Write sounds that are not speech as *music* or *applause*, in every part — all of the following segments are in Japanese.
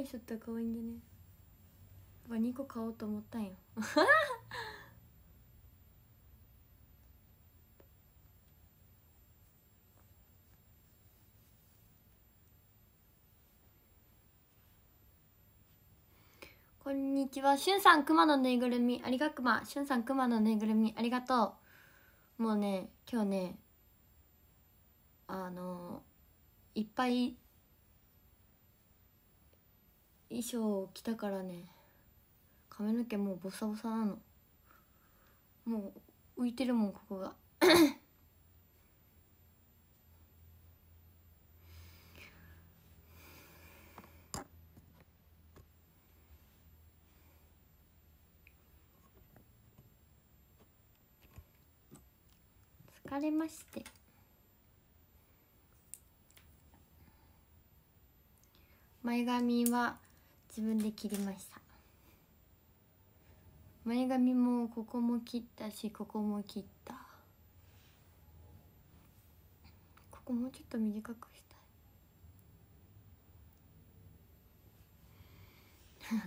い人って可愛いんでねやっ2個買おうと思ったんよ *laughs* こんにちは。しゅんさん、くまのぬいぐるみ、ありがくま。しゅんさん、くまのぬいぐるみ、ありがとう。もうね、今日ね、あの、いっぱい衣装着たからね髪の毛もうボサボサなのもう浮いてるもんここが疲れまして前髪は自分で切りました前髪もここも切ったしここも切ったここもちょっと短くしたい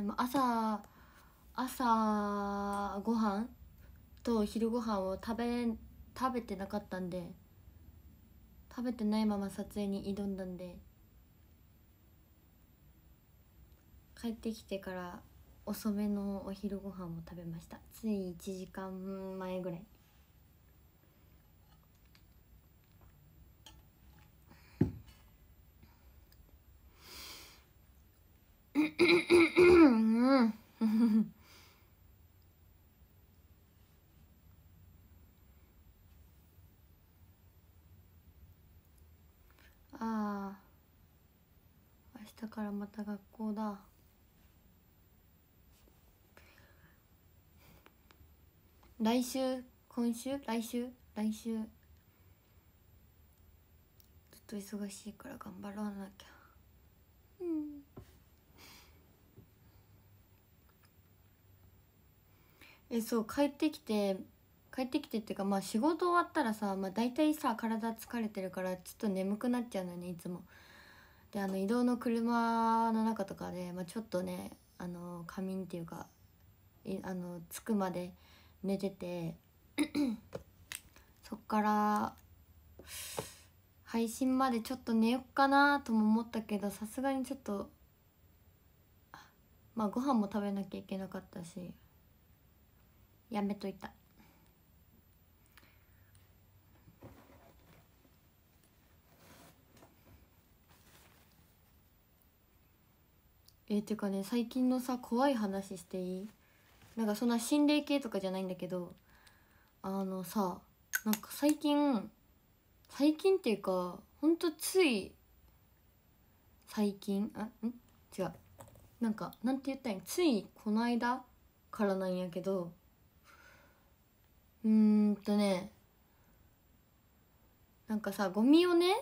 でも朝朝ごはんと昼ごはんを食べ食べてなかったんで食べてないまま撮影に挑んだんで帰ってきてから遅めのお昼ご飯を食べましたつい1時間前ぐらいらまた学校だ来週今週来週来週ちょっと忙しいから頑張らなきゃうんえそう帰ってきて帰ってきてっていうかまあ仕事終わったらさ、まあ、大体さ体疲れてるからちょっと眠くなっちゃうのねいつもであの移動の車の中とかで、まあ、ちょっとねあの仮眠っていうかあの着くまで寝てて *clears throat* そっから配信までちょっと寝よっかなとも思ったけどさすがにちょっとまあご飯も食べなきゃいけなかったしやめといた。えっていうかね最近のさ怖い話していいなんかそんな心霊系とかじゃないんだけどあのさなんか最近最近っていうかほんとつい最近あん違うなんかなんて言ったんやついこの間からなんやけどうーんとねなんかさゴミをね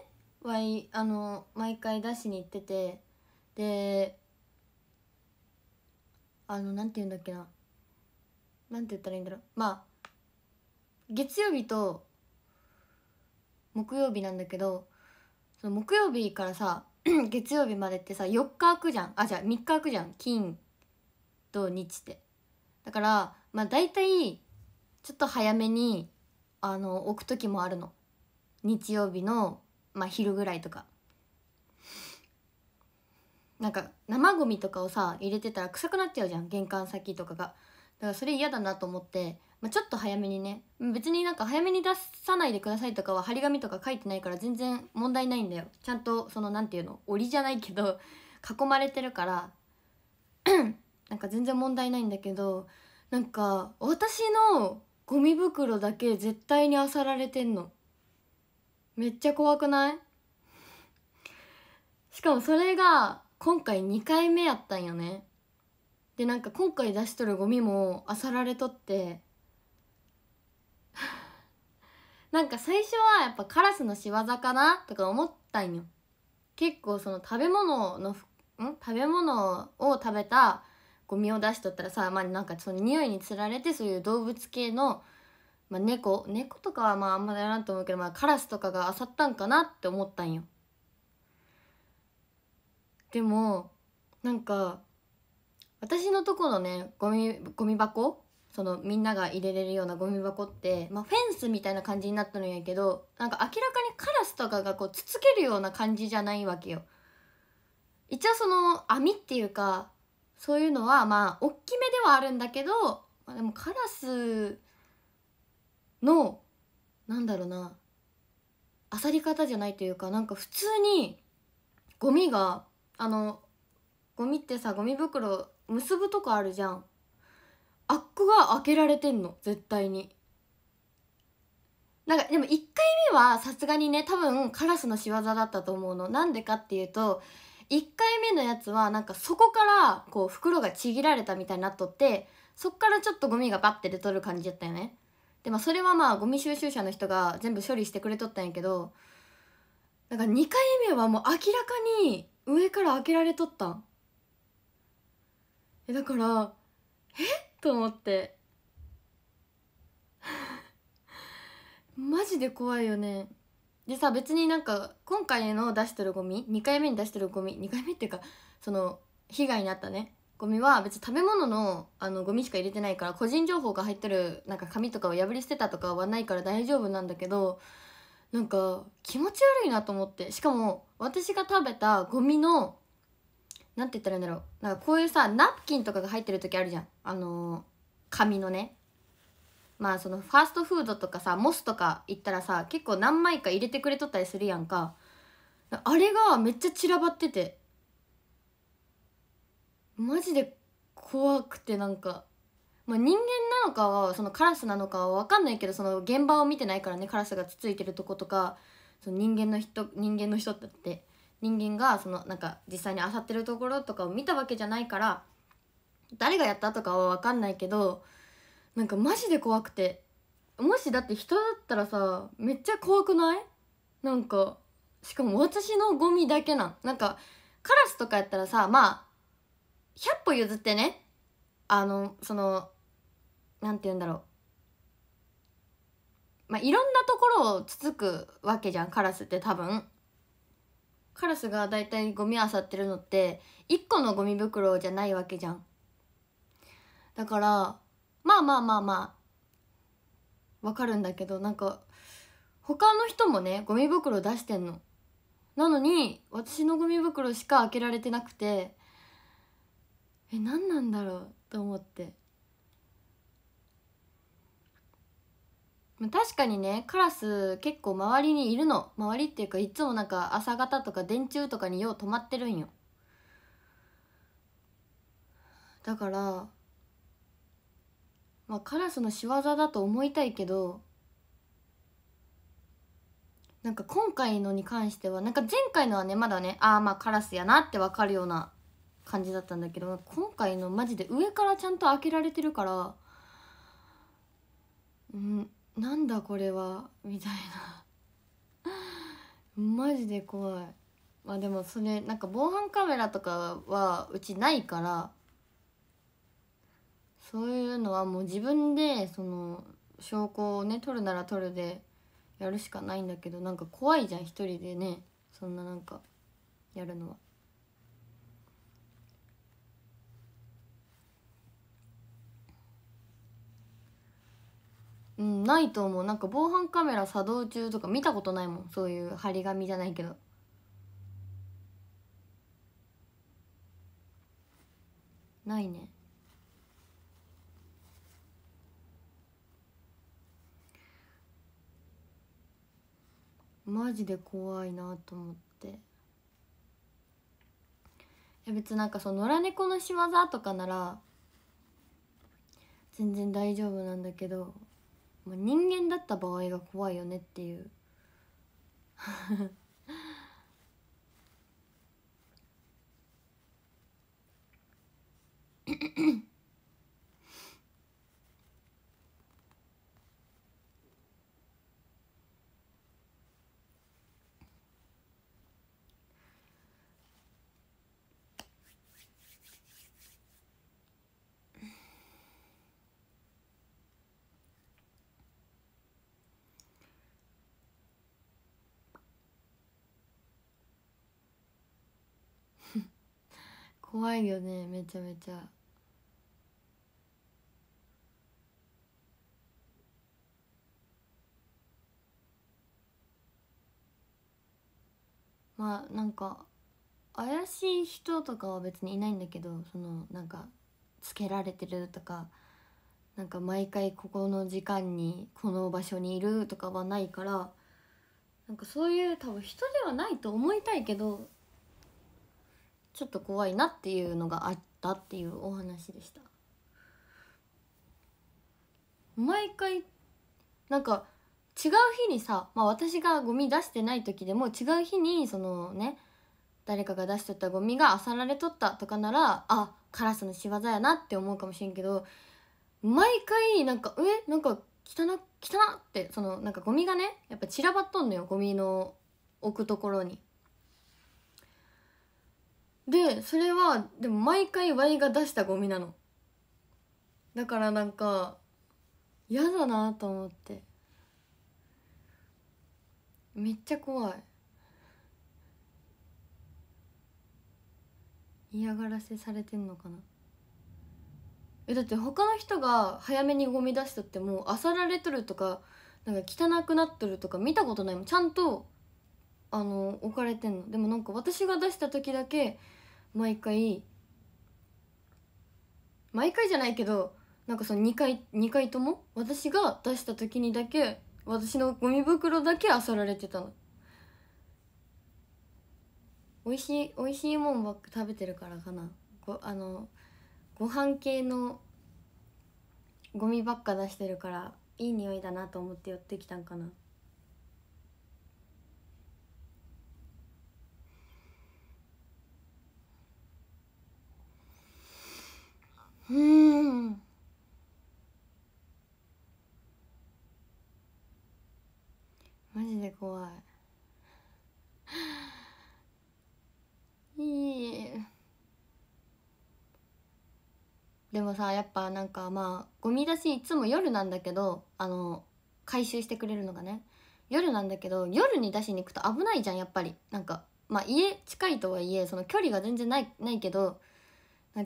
わいあの毎回出しに行っててであのなんて言うんだっけななんて言ったらいいんだろうまあ月曜日と木曜日なんだけどその木曜日からさ *clears throat* 月曜日までってさ4日空くじゃんあじゃあ3日空くじゃん金土日ってだからまあ大体ちょっと早めにあの置く時もあるの日曜日の、まあ、昼ぐらいとかなんか生ゴミとかをさ入れてたら臭くなっちゃうじゃん玄関先とかがだからそれ嫌だなと思って、まあ、ちょっと早めにね別になんか早めに出さないでくださいとかは張り紙とか書いてないから全然問題ないんだよちゃんとその何て言うの檻じゃないけど囲まれてるから *clears throat* なんか全然問題ないんだけどなんか私のゴミ袋だけ絶対に漁られてんのめっちゃ怖くない *laughs* しかもそれが今回2回目やったんよねでなんか今回出しとるゴミもあさられとって *laughs* なんか最初はやっぱカラスの仕業かなとか思ったんよ結構その食べ物のん食べ物を食べたゴミを出しとったらさまあなんかその匂いにつられてそういう動物系の、まあ、猫猫とかはまああんまりやらんと思うけど、まあ、カラスとかがあさったんかなって思ったんよでもなんか私のとこのねゴミゴミ箱そのみんなが入れれるようなゴミ箱って、まあ、フェンスみたいな感じになったのやけどなんか明らかにカラスとかがこうつつけるような感じじゃないわけよ。一応その網っていうかそういうのはまあ大きめではあるんだけど、まあ、でもカラスのなんだろうな漁り方じゃないというかなんか普通にゴミがあのゴミってさゴミ袋結ぶとこあるじゃんあっこが開けられてんの絶対になんかでも1回目はさすがにね多分カラスの仕業だったと思うのなんでかっていうと1回目のやつはなんかそこからこう袋がちぎられたみたいになっとってそっからちょっとゴミがバッて出とる感じだったよねでもそれはまあゴミ収集車の人が全部処理してくれとったんやけどんか2回目はもう明らかに上から開けられとったえだからえと思ってマジで怖いよねでさ別になんか今回の出してるゴミ2回目に出してるゴミ2回目っていうかその被害に遭ったねゴミは別に食べ物のあのゴミしか入れてないから個人情報が入ってるなんか紙とかを破り捨てたとかはないから大丈夫なんだけどなんか気持ち悪いなと思ってしかも私が食べたゴミの何て言ったらいいんだろうなんかこういうさナプキンとかが入ってる時あるじゃんあのー、紙のねまあそのファーストフードとかさモスとか行ったらさ結構何枚か入れてくれとったりするやんかあれがめっちゃ散らばっててマジで怖くてなんか、まあ、人間なのかはそのカラスなのかは分かんないけどその現場を見てないからねカラスがつついてるとことかその人間の人人間の人だって人間がそのなんか実際に漁ってるところとかを見たわけじゃないから誰がやったとかは分かんないけどなんかマジで怖くてもしだって人だったらさめっちゃ怖くないなんかしかも私のゴミだけなんなんかカラスとかやったらさまあ100歩譲ってねあのその何て言うんだろうまあ、いろんなところをつつくわけじゃんカラスって多分。カラスがだいたいゴミ漁ってるのって1個のゴミ袋じゃないわけじゃん。だからまあまあまあまあわかるんだけどなんか他の人もねゴミ袋出してんの。なのに私のゴミ袋しか開けられてなくてえ何なんだろうと思って。確かにねカラス結構周りにいるの周りっていうかいつもなんか朝方とか電柱とかによう止まってるんよだからまあカラスの仕業だと思いたいけどなんか今回のに関してはなんか前回のはねまだねああまあカラスやなって分かるような感じだったんだけど今回のマジで上からちゃんと開けられてるからうんなんだこれはみたいな *laughs* マジで怖いまあでもそれなんか防犯カメラとかはうちないからそういうのはもう自分でその証拠をね取るなら取るでやるしかないんだけどなんか怖いじゃん一人でねそんななんかやるのは。うん、ないと思うなんか防犯カメラ作動中とか見たことないもんそういう張り紙じゃないけどないねマジで怖いなと思っていや別になんかその野良猫の仕業とかなら全然大丈夫なんだけどもう人間だった場合が怖いよねっていう *laughs* 怖いよねめちゃめちゃ。まあなんか怪しい人とかは別にいないんだけどそのなんかつけられてるとかなんか毎回ここの時間にこの場所にいるとかはないからなんかそういう多分人ではないと思いたいけどちょっと怖いなっていうのがあったっていうお話でした毎回なんか違う日にさ、まあ、私がゴミ出してない時でも違う日にそのね誰かが出しとったゴミがさられとったとかならあカラスの仕業やなって思うかもしれんけど毎回なんか「えなんか汚汚っ!」ってそのなんかゴミがねやっぱ散らばっとんのよゴミの置くところに。でそれはでも毎回ワイが出したゴミなのだからなんか嫌だなと思ってめっちゃ怖い嫌がらせされてんのかなえだって他の人が早めにゴミ出しとってもあさられとるとかなんか汚くなっとるとか見たことないもんちゃんとあの置かれてんのでもなんか私が出した時だけ毎回毎回じゃないけどなんかその2回2回とも私が出した時にだけ私のゴミ袋だけ漁られてたの美味しい美味しいもんばっか食べてるからかなごあのご飯系のゴミばっか出してるからいい匂いだなと思って寄ってきたんかなうんマジで怖いいいでもさやっぱなんかまあゴミ出しいつも夜なんだけどあの回収してくれるのがね夜なんだけど夜に出しに行くと危ないじゃんやっぱりなんかまあ家近いとはいえその距離が全然ないないけど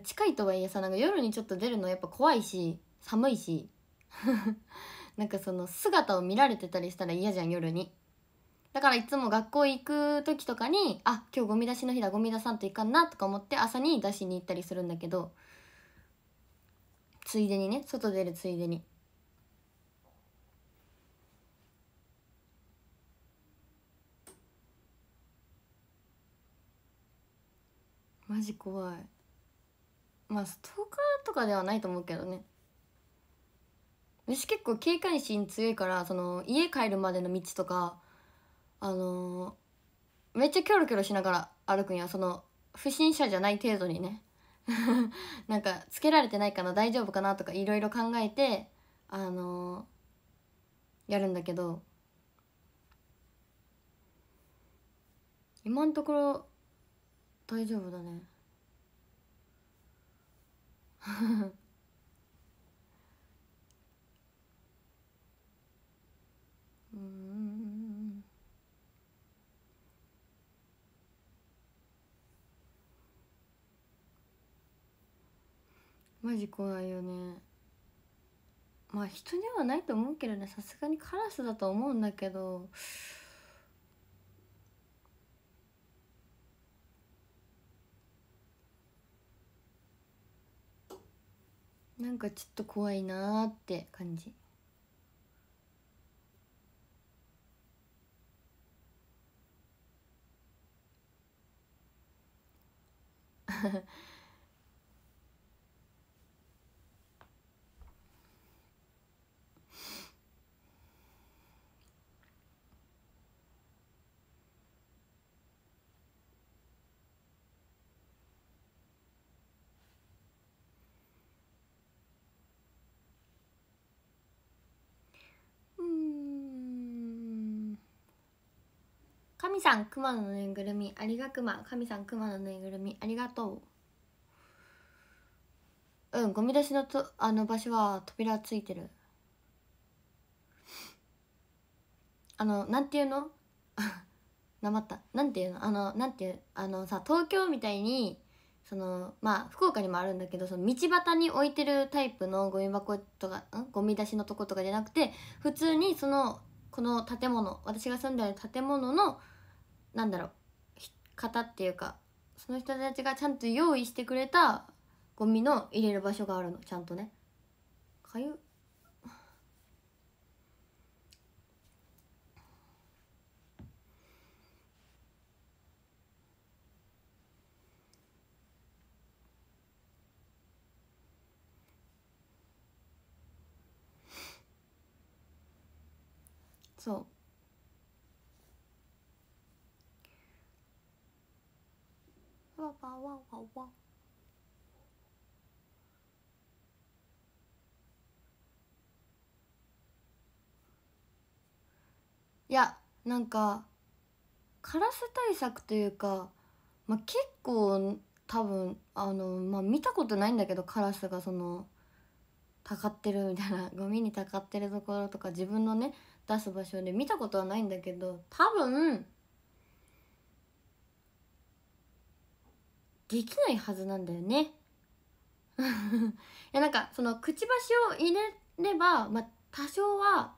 近いとはいえさなんか夜にちょっと出るのやっぱ怖いし寒いし *laughs* なんかその姿を見られてたりしたら嫌じゃん夜にだからいつも学校行く時とかにあ今日ゴミ出しの日だゴミ出さんといかんなとか思って朝に出しに行ったりするんだけどついでにね外出るついでにマジ怖いまあストーカーとかではないと思うけどね私結構警戒心強いからその家帰るまでの道とかあのー、めっちゃキョロキョロしながら歩くんやその不審者じゃない程度にね *laughs* なんかつけられてないかな大丈夫かなとかいろいろ考えてあのー、やるんだけど今のところ大丈夫だねうんマジ怖いよねまあ人ではないと思うけどねさすがにカラスだと思うんだけどなんかちょっと怖いなーって感じ *laughs* 神さん熊のぬいぐるみありがくま神さん熊のぬいぐるみありがとううんゴミ出しのとあの場所は扉ついてるあのなんていうの *laughs* なまったなんていうのあのなんていうあのさ東京みたいにそのまあ福岡にもあるんだけどその道端に置いてるタイプのゴミ箱とかんゴミ出しのとことかじゃなくて普通にそのこの建物私が住んでる建物のなんだろう方っていうかその人たちがちゃんと用意してくれたゴミの入れる場所があるのちゃんとねかゆそうわわわわわいやなんかカラス対策というか、まあ、結構多分あの、まあ、見たことないんだけどカラスがそのたかってるみたいな *laughs* ゴミにたかってるところとか自分のね出す場所で見たことはないんだけど多分できないはずなんだよね *laughs* いやなんかそのくちばしを入れれば、まあ、多少は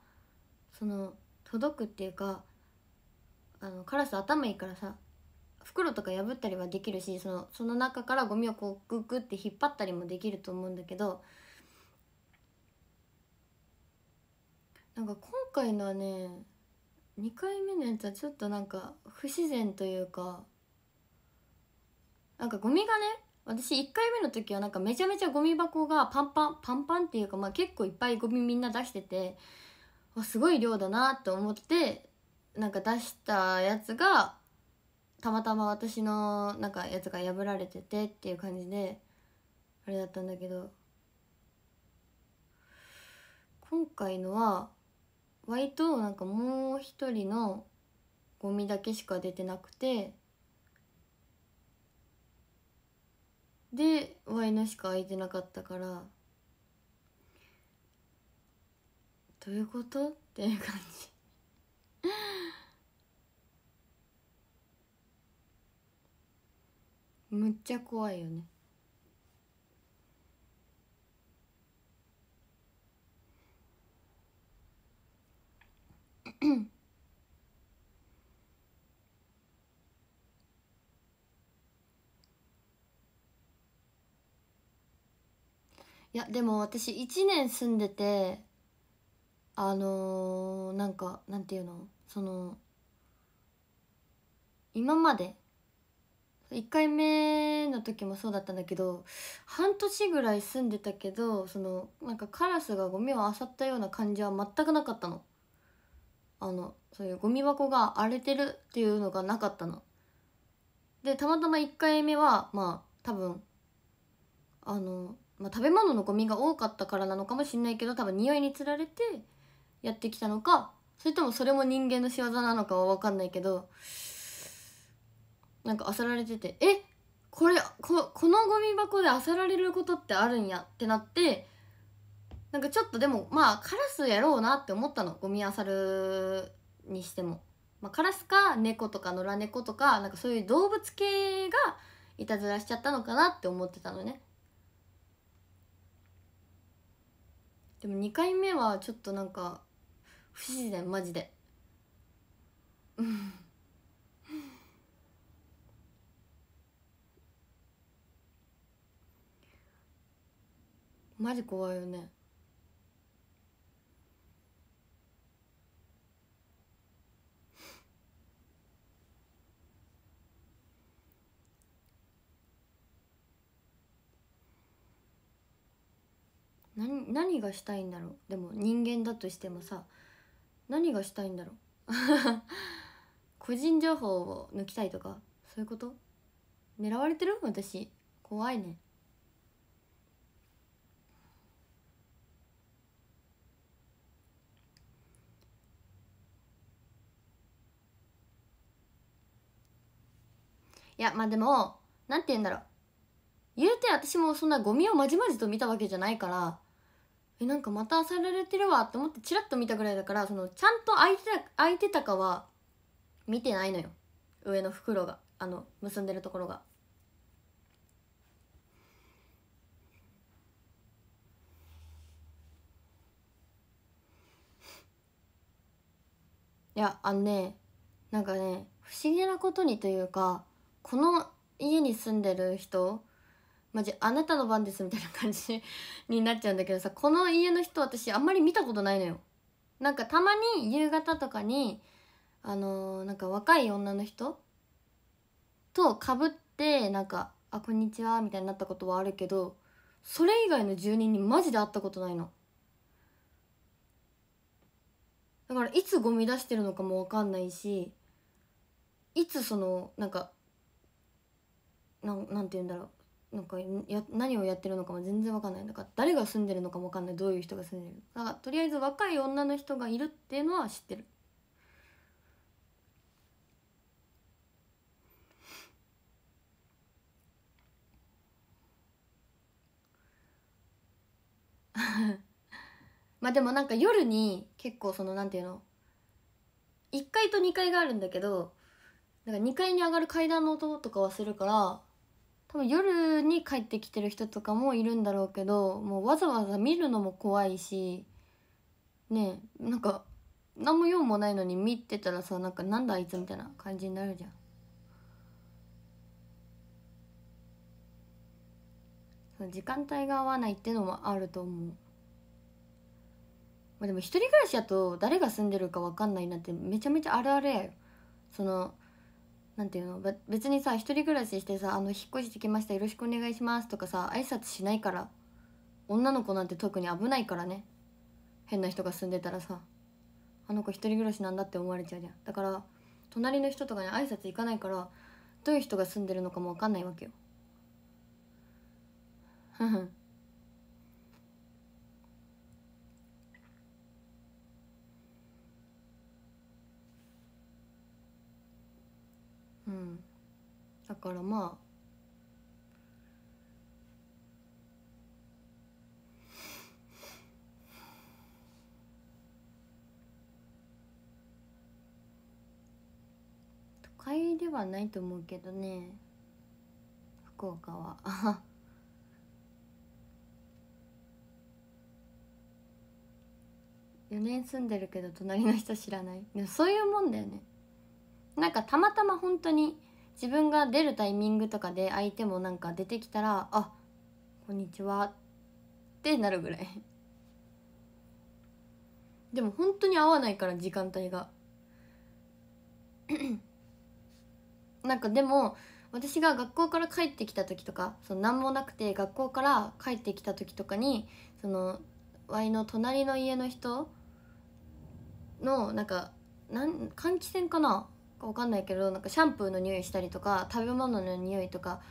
その届くっていうかあのカラス頭いいからさ袋とか破ったりはできるしそのその中からゴミをこうググって引っ張ったりもできると思うんだけどなんか今回のはね2回目のやつはちょっとなんか不自然というかなんかゴミがね私1回目の時はなんかめちゃめちゃゴミ箱がパンパンパンパンっていうか、まあ、結構いっぱいゴミみんな出しててすごい量だなと思ってなんか出したやつがたまたま私のなんかやつが破られててっていう感じであれだったんだけど今回のは割となんかもう一人のゴミだけしか出てなくて。でワイナしか空いてなかったからどういうことっていう感じ *laughs* むっちゃ怖いよねうん。*coughs* いやでも私1年住んでてあのー、なんかなんていうのその今まで1回目の時もそうだったんだけど半年ぐらい住んでたけどそのなんかカラスがゴミを漁ったような感じは全くなかったの。あのそういうゴミ箱が荒れてるっていうのがなかったの。でたまたま1回目はまあ多分あのまあ、食べ物のゴミが多かったからなのかもしんないけど多分匂いにつられてやってきたのかそれともそれも人間の仕業なのかは分かんないけどなんか漁られてて「えこれここのゴミ箱で漁られることってあるんや」ってなってなんかちょっとでもまあカラスやろうなって思ったのゴミ漁るにしても。まあ、カラスか猫とか野良猫とかなんかそういう動物系がいたずらしちゃったのかなって思ってたのね。でも2回目はちょっとなんか不自然マジでうんマジ怖いよね何何がしたいんだろうでも人間だとしてもさ何がしたいんだろう *laughs* 個人情報を抜きたいとかそういうこと狙われてる私怖いねいやまあでも何て言うんだろう言うて私もそんなゴミをまじまじと見たわけじゃないからえなんかまた漁られてるわと思ってチラッと見たぐらいだからそのちゃんと開いてた開いてたかは見てないのよ上の袋があの結んでるところがいやあのねなんかね不思議なことにというかこの家に住んでる人マジあなたの番ですみたいな感じになっちゃうんだけどさこの家の人私あんまり見たことないのよなんかたまに夕方とかにあのー、なんか若い女の人とかぶってなんか「あこんにちは」みたいになったことはあるけどそれ以外の住人にマジで会ったことないのだからいつゴミ出してるのかも分かんないしいつそのなんかななんて言うんだろうなんかや何をやってるのかも全然分かんないだから誰が住んでるのかも分かんないどういう人が住んでるだからとりあえず若い女の人がいるっていうのは知ってる *laughs* まあでもなんか夜に結構そのなんていうの1階と2階があるんだけどんか2階に上がる階段の音とかはするから多分夜に帰ってきてる人とかもいるんだろうけどもうわざわざ見るのも怖いしねえなんか何も用もないのに見てたらさなんかなんだあいつみたいな感じになるじゃん。そう時間帯が合わないってのもあると思う。まあ、でも一人暮らしだと誰が住んでるか分かんないなってめちゃめちゃあるあるやよ。そのなんていうの別にさ一人暮らししてさ「あの引っ越してきましたよろしくお願いします」とかさ挨拶しないから女の子なんて特に危ないからね変な人が住んでたらさあの子一人暮らしなんだって思われちゃうじゃんだから隣の人とかに挨拶行かないからどういう人が住んでるのかも分かんないわけようんだからまあ都会ではないと思うけどね福岡は4 *laughs* 年住んでるけど隣の人知らないそういうもんだよねなんかたまたま本当に自分が出るタイミングとかで相手もなんか出てきたらあこんにちはってなるぐらいでも本当に合わないから時間帯が *clears throat* なんかでも私が学校から帰ってきた時とかその何もなくて学校から帰ってきた時とかにそのワイの隣の家の人のなんかなん換気扇かなわかんないけどなんかシャンプーの匂いしたりとか食べ物の匂いとか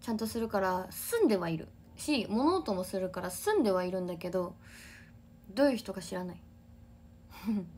ちゃんとするから住んではいるし物音もするから住んではいるんだけどどういう人か知らない *laughs*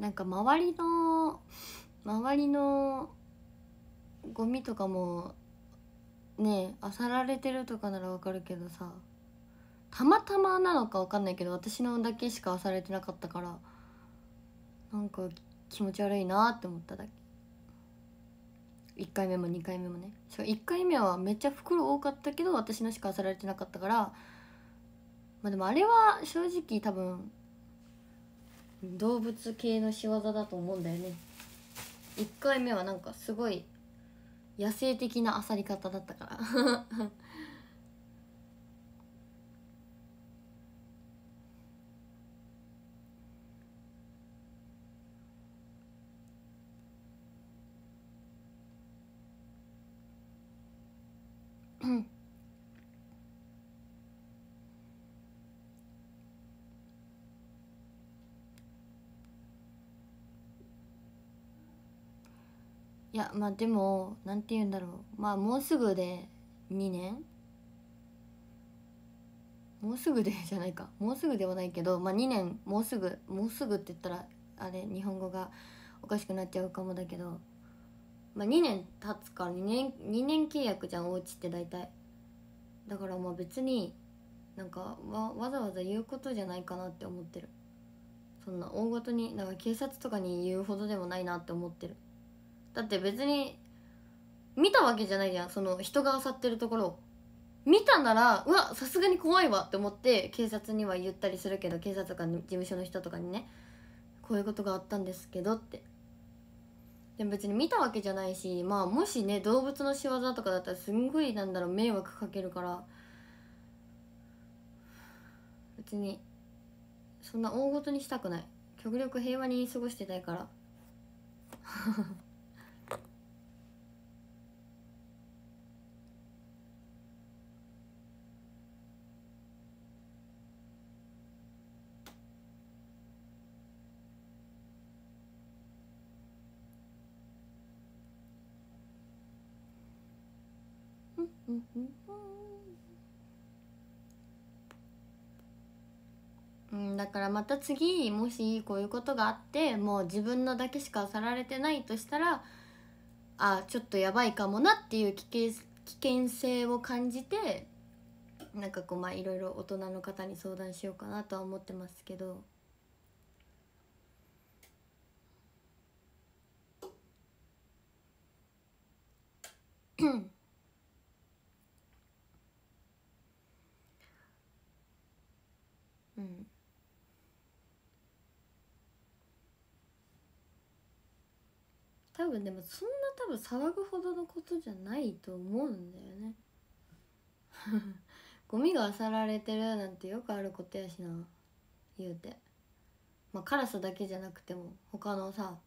なんか周りの周りのゴミとかもねあさられてるとかならわかるけどさたまたまなのかわかんないけど私のだけしかあされてなかったからなんか気持ち悪いなって思っただけ1回目も2回目もね1回目はめっちゃ袋多かったけど私のしかあさられてなかったからまあでもあれは正直多分動物系の仕業だと思うんだよね1回目はなんかすごい野生的な漁り方だったからやまあでも何て言うんだろうまあもうすぐで2年もうすぐで *laughs* じゃないかもうすぐではないけど、まあ、2年もうすぐもうすぐって言ったらあれ日本語がおかしくなっちゃうかもだけど、まあ、2年経つから2年 ,2 年契約じゃんお家って大体だからまあ別になんかわわざわざ言うことじゃないかなって思ってるそんな大ごとになんか警察とかに言うほどでもないなって思ってるだって別に見たわけじゃないじゃんその人が漁ってるところを見たならうわさすがに怖いわって思って警察には言ったりするけど警察とか事務所の人とかにねこういうことがあったんですけどってでも別に見たわけじゃないしまあもしね動物の仕業とかだったらすんごいなんだろう迷惑かけるから別にそんな大ごとにしたくない極力平和に過ごしてたいからだからまた次もしこういうことがあってもう自分のだけしか去られてないとしたらあちょっとやばいかもなっていう危険危険性を感じてなんかこうまあいろいろ大人の方に相談しようかなとは思ってますけど。分でもそんな多分騒ぐほどのことじゃないと思うんだよね *laughs* ゴミが漁られてるなんてよくあることやしな言うてまあカラスだけじゃなくても他のさ、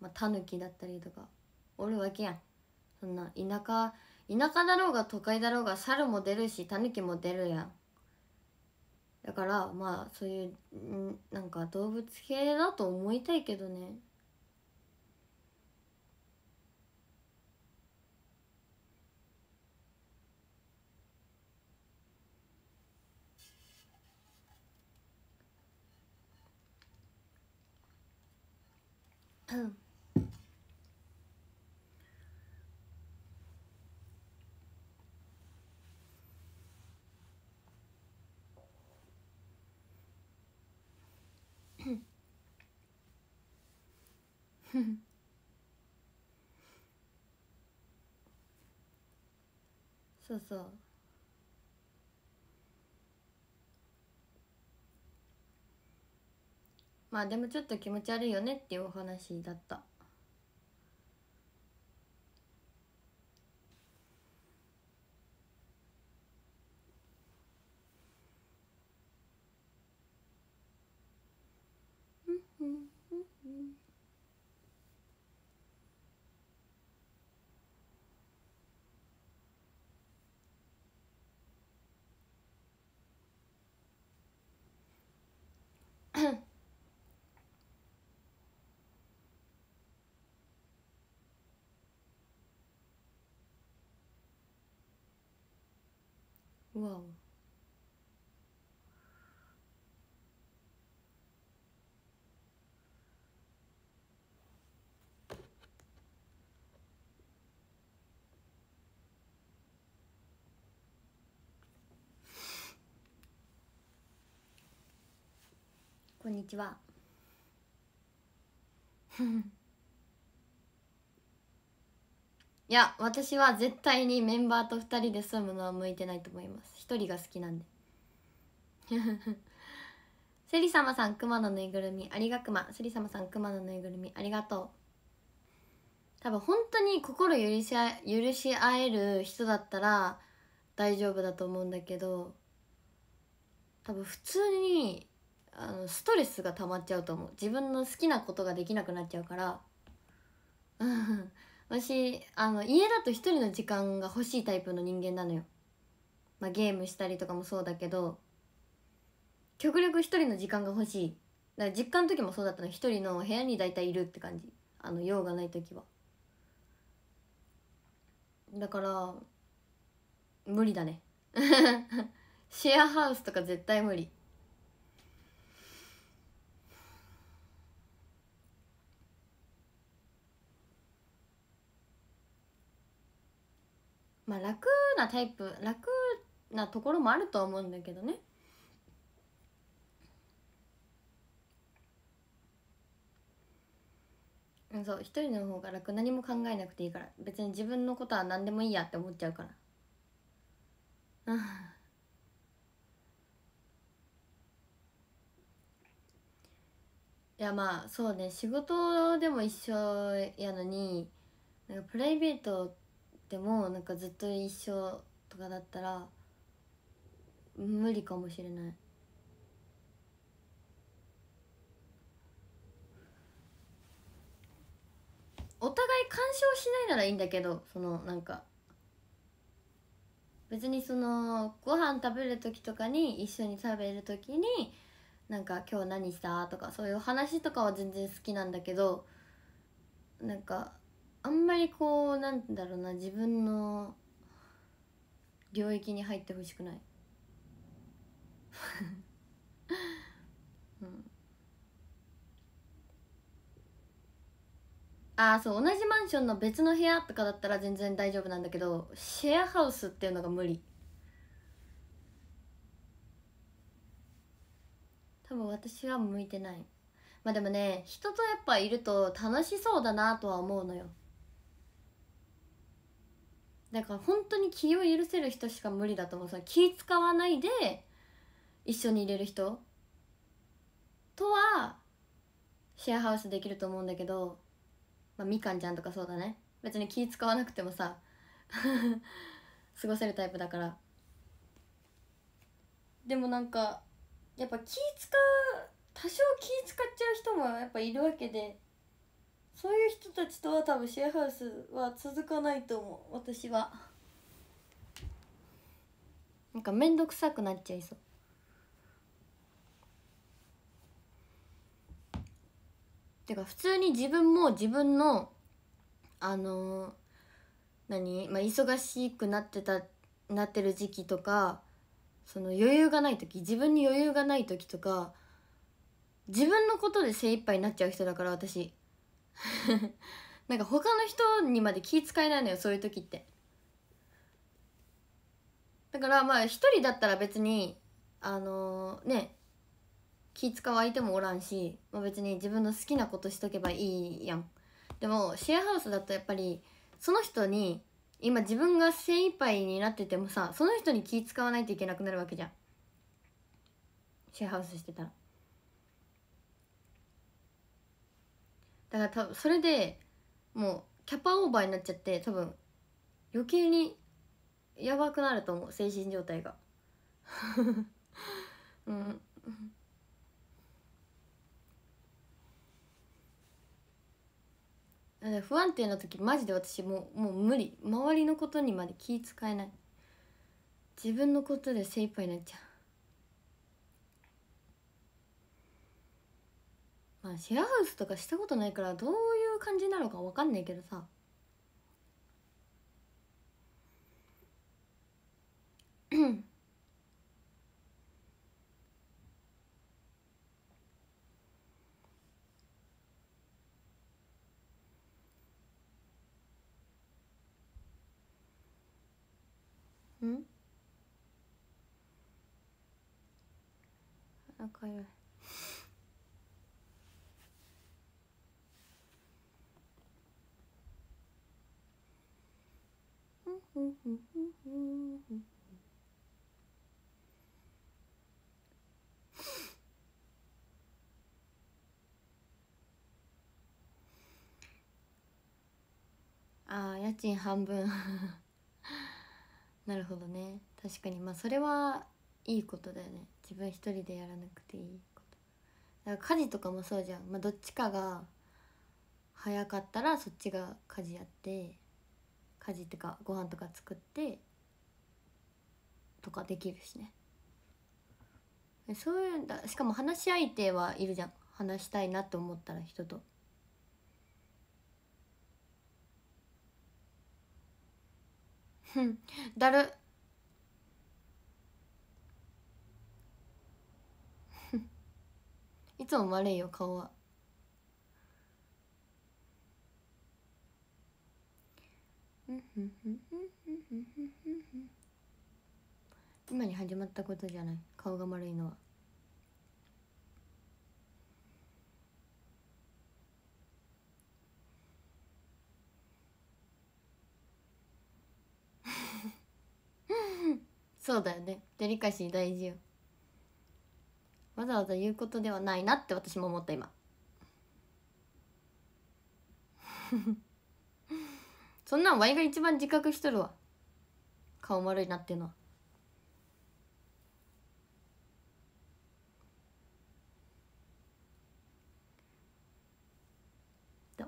まあ、タヌキだったりとかおるわけやんそんな田舎田舎だろうが都会だろうが猿も出るしタヌキも出るやんだからまあそういうんなんか動物系だと思いたいけどねうん。そうそうまあでもちょっと気持ち悪いよねっていうお話だったわおこんにちは。*laughs* いや私は絶対にメンバーと2人で住むのは向いてないと思います1人が好きなんで *laughs* セリ様さん熊のぬいぐるみありがくまセリ様さん熊のぬいぐるみありがとう多分本当に心許し許し合える人だったら大丈夫だと思うんだけど多分普通にあのストレスが溜まっちゃうと思う自分の好きなことができなくなっちゃうからうん私あの家だと一人の時間が欲しいタイプの人間なのよ、まあ、ゲームしたりとかもそうだけど極力一人の時間が欲しいだから実家の時もそうだったの一人の部屋に大体いるって感じあの用がない時はだから無理だね *laughs* シェアハウスとか絶対無理まあ楽なタイプ楽なところもあると思うんだけどねそう一人の方が楽何も考えなくていいから別に自分のことは何でもいいやって思っちゃうからうんいやまあそうね仕事でも一緒やのになんかプライベートでもなんかずっと一緒とかだったら無理かもしれないお互い干渉しないならいいんだけどそのなんか別にそのご飯食べる時とかに一緒に食べる時になんか今日何したとかそういう話とかは全然好きなんだけどなんかあんまりこうなんだろうな自分の領域に入ってほしくないうんああそう同じマンションの別の部屋とかだったら全然大丈夫なんだけどシェアハウスっていうのが無理多分私は向いてないまあでもね人とやっぱいると楽しそうだなとは思うのよだから本当に気を許せる人しか無理だと思うその気使わないで一緒にいれる人とはシェアハウスできると思うんだけど、まあ、みかんちゃんとかそうだね別に気使わなくてもさ *laughs* 過ごせるタイプだからでもなんかやっぱ気使う多少気使っちゃう人もやっぱいるわけでそういう人たちとは多分シェアハウスは続かないと思う私はなんか面倒くさくなっちゃいそうてか普通に自分も自分のあのー、何、まあ、忙しくなってたなってる時期とかその余裕がない時自分に余裕がない時とか自分のことで精一杯になっちゃう人だから私 *laughs* なんか他の人にまで気遣えないのよそういう時ってだからまあ一人だったら別にあのー、ね気使う相手もおらんし、まあ、別に自分の好きなことしとけばいいやんでもシェアハウスだとやっぱりその人に今自分が精一杯になっててもさその人に気使わないといけなくなるわけじゃんシェアハウスしてたらだから多分それでもうキャパオーバーになっちゃって多分余計にやばくなると思う精神状態が *laughs* うん不安定な時マジで私もうもう無理周りのことにまで気使えない自分のことで精一杯になっちゃうまあ、シェアハウスとかしたことないからどういう感じなのか分かんないけどさうん仲良いああ家賃半分 *laughs* なるほどね確かにまあそれはいいことだよね自分一人でやらなくていいことだから家事とかもそうじゃん、まあ、どっちかが早かったらそっちが家事やって家事とかご飯とか作ってとかできるしねそういうんだしかも話し相手はいるじゃん話したいなって思ったら人と。だるいつも悪いよ顔は。今に始まったことじゃない顔が丸いのは。そうだよねデリカシー大事よわざわざ言うことではないなって私も思った今そんなんワイが一番自覚しとるわ顔丸いなっていうのは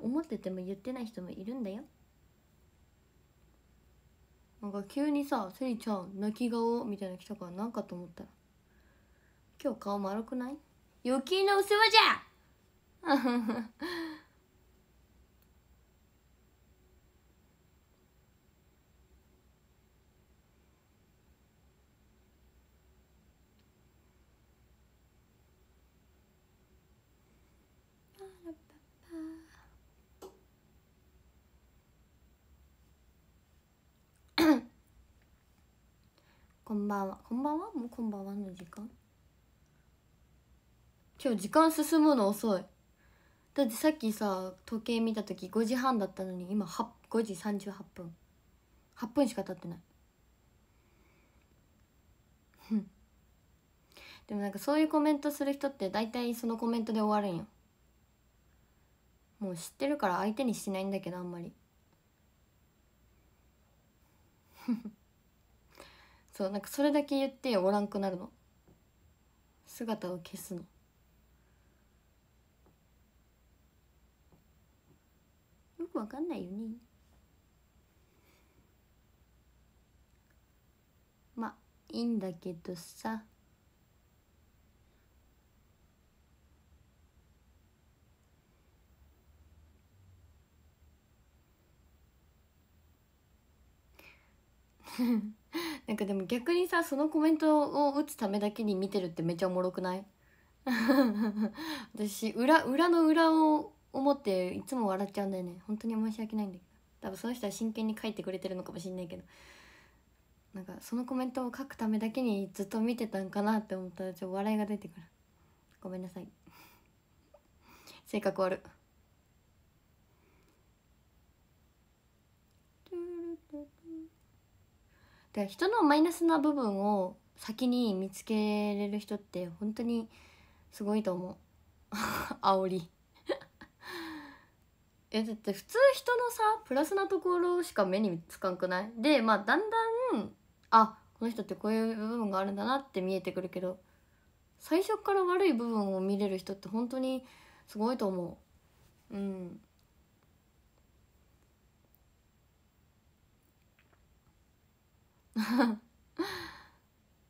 思ってても言ってない人もいるんだよなんか急にさ「セリちゃん泣き顔」みたいなの来たからなんかと思ったら今日顔丸くない余計なお世話じゃこんばんはこんばんはもうこんばんはの時間今日時間進むの遅いだってさっきさ時計見た時5時半だったのに今5時38分8分しか経ってないでもなんかそういうコメントする人って大体そのコメントで終わるんよもう知ってるから相手にしないんだけどあんまりフフそうなんかそれだけ言っておらんくなるの姿を消すのよくわかんないよねまあいいんだけどさなんかでも逆にさそのコメントを打つためだけに見てるってめっちゃおもろくない *laughs* 私裏裏の裏を思っていつも笑っちゃうんだよね本当に申し訳ないんだけど多分その人は真剣に書いてくれてるのかもしんないけどなんかそのコメントを書くためだけにずっと見てたんかなって思ったらちょっと笑いが出てくるごめんなさい *laughs* 性格悪っで人のマイナスな部分を先に見つけれる人って本当にすごいと思う *laughs* 煽り *laughs* えだって普通人のさプラスなところしか目につかんくないでまあだんだんあこの人ってこういう部分があるんだなって見えてくるけど最初から悪い部分を見れる人って本当にすごいと思ううん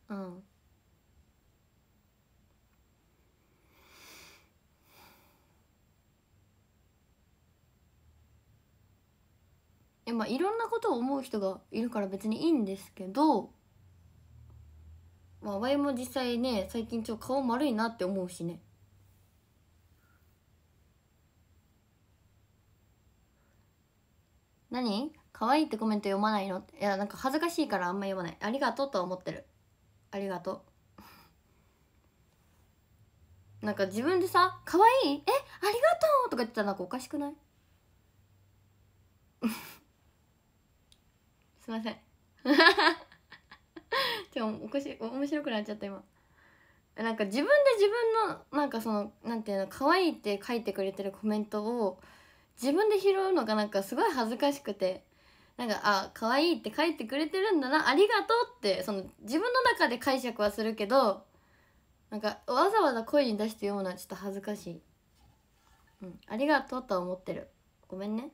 うんいやまあいろんなことを思う人がいるから別にいいんですけどまあワイも実際ね最近ちょっと顔丸いなって思うしね何可愛いってコメント読まないのいやなんか恥ずかしいからあんま読まないありがとうとは思ってるありがとうなんか自分でさ「可愛いえありがとう!」とか言ってたらなんかおかしくない *laughs* すいません *laughs* ちょおかしい面白くなっちゃった今なんか自分で自分のなんかそのなんていうの可愛いって書いてくれてるコメントを自分で拾うのがなんかすごい恥ずかしくてなんかあ可愛いって書いてくれてるんだなありがとうってその自分の中で解釈はするけどなんかわざわざ声に出して読むのはちょっと恥ずかしい。うん、ありがとうとは思ってる。ごめんね。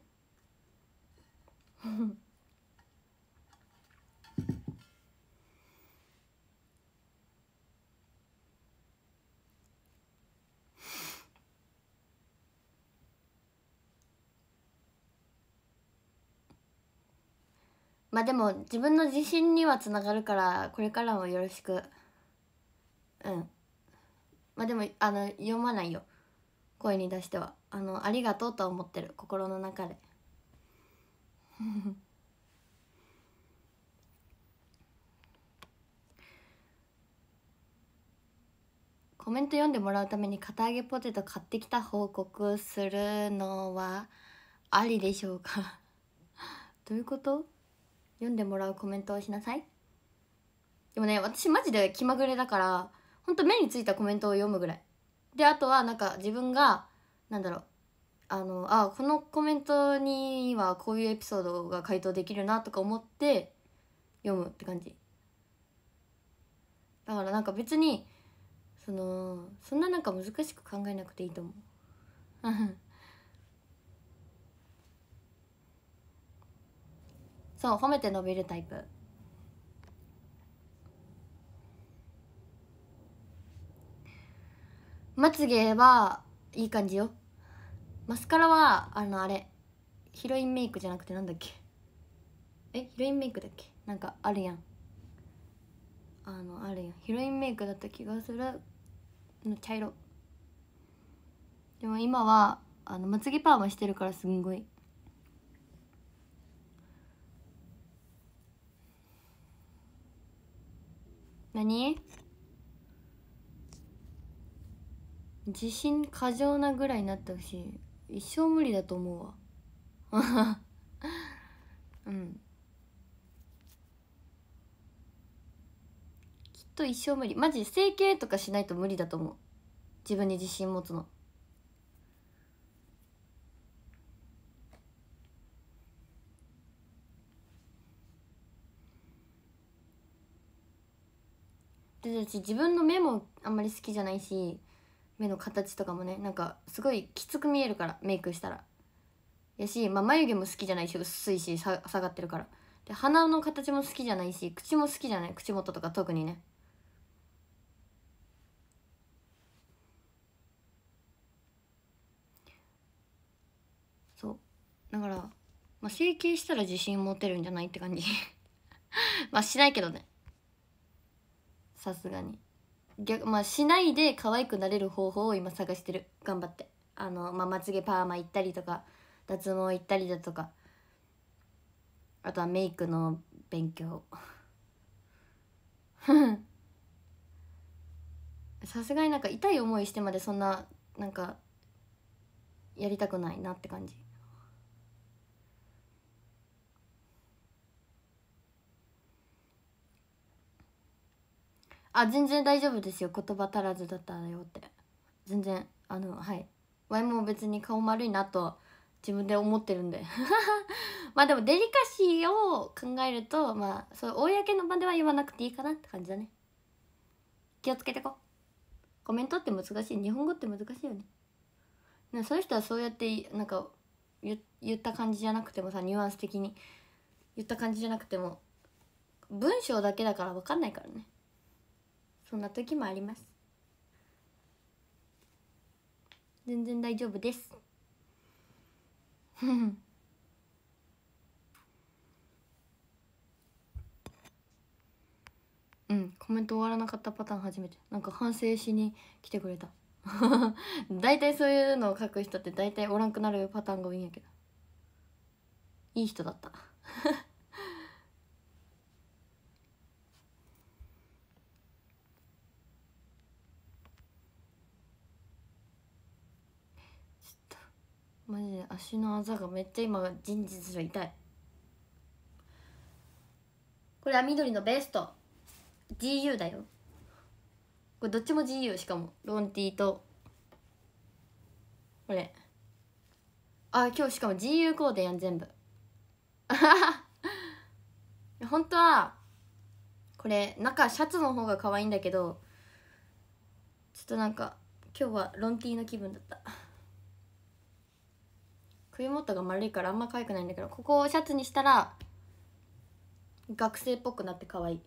まあでも自分の自信にはつながるからこれからもよろしくうんまあでもあの読まないよ声に出してはあのありがとうとは思ってる心の中で *laughs* コメント読んでもらうために堅揚げポテト買ってきた報告するのはありでしょうか *laughs* どういうこと読んでもらうコメントをしなさいでもね私マジで気まぐれだからほんと目についたコメントを読むぐらいであとはなんか自分がなんだろうあのあこのコメントにはこういうエピソードが回答できるなとか思って読むって感じだからなんか別にそのそんななんか難しく考えなくていいと思うそう褒めて伸びるタイプまつげはいい感じよマスカラはあのあれヒロインメイクじゃなくてなんだっけえヒロインメイクだっけなんかあるやんあのあるやんヒロインメイクだった気がするの茶色でも今はあのまつげパーマしてるからすんごい何自信過剰なぐらいになってほしい一生無理だと思うわ *laughs* うんきっと一生無理マジ整形とかしないと無理だと思う自分に自信持つので私自分の目もあんまり好きじゃないし目の形とかもねなんかすごいきつく見えるからメイクしたらやし、まあ、眉毛も好きじゃないし薄いし下がってるからで鼻の形も好きじゃないし口も好きじゃない口元とか特にねそうだから、まあ、整形したら自信持てるんじゃないって感じ *laughs* まあしないけどねさすがに逆まあしないで可愛くなれる方法を今探してる頑張ってあの、まあ、まつげパーマ行ったりとか脱毛行ったりだとかあとはメイクの勉強さすがになんか痛い思いしてまでそんななんかやりたくないなって感じあ全然大丈夫ですよ言葉足らずだったらよって全然あのはいワイも別に顔丸いなと自分で思ってるんで *laughs* まあでもデリカシーを考えるとまあそう公の場では言わなくていいかなって感じだね気をつけてこコメントって難しい日本語って難しいよねなそういう人はそうやってなんか言った感じじゃなくてもさニュアンス的に言った感じじゃなくても文章だけだから分かんないからねそんな時もあります全然大丈夫です *laughs* うんコメント終わらなかったパターン初めてなんか反省しに来てくれた *laughs* 大体そういうのを書く人って大体おらんくなるパターンが多いんやけどいい人だったマジで足のあざがめっちゃ今人事する痛いこれは緑のベスト GU だよこれどっちも GU しかもロンティーとこれあ今日しかも GU コーデやん全部 *laughs* 本当はこれ中シャツの方が可愛いんだけどちょっとなんか今日はロンティーの気分だった首元が丸いからあんま可愛くないんだけどここをシャツにしたら学生っぽくなって可愛い